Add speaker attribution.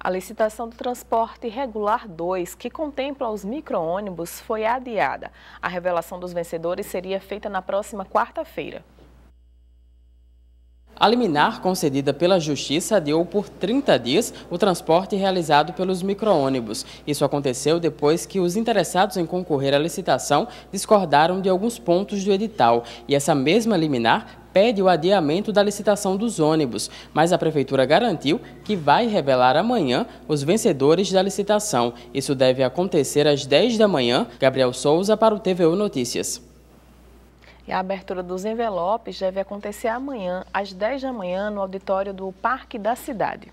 Speaker 1: A licitação do transporte regular 2, que contempla os micro-ônibus, foi adiada. A revelação dos vencedores seria feita na próxima quarta-feira.
Speaker 2: A liminar concedida pela Justiça adiou por 30 dias o transporte realizado pelos micro-ônibus. Isso aconteceu depois que os interessados em concorrer à licitação discordaram de alguns pontos do edital. E essa mesma liminar pede o adiamento da licitação dos ônibus, mas a Prefeitura garantiu que vai revelar amanhã os vencedores da licitação. Isso deve acontecer às 10 da manhã. Gabriel Souza para o TVU Notícias.
Speaker 1: E a abertura dos envelopes deve acontecer amanhã, às 10 da manhã, no auditório do Parque da Cidade.